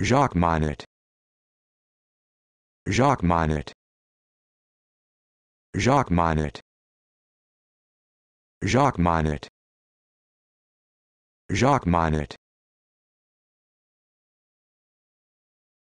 Jacques Minot. Jacques Minot. Jacques Minot. Jacques Minot. Jacques Minot.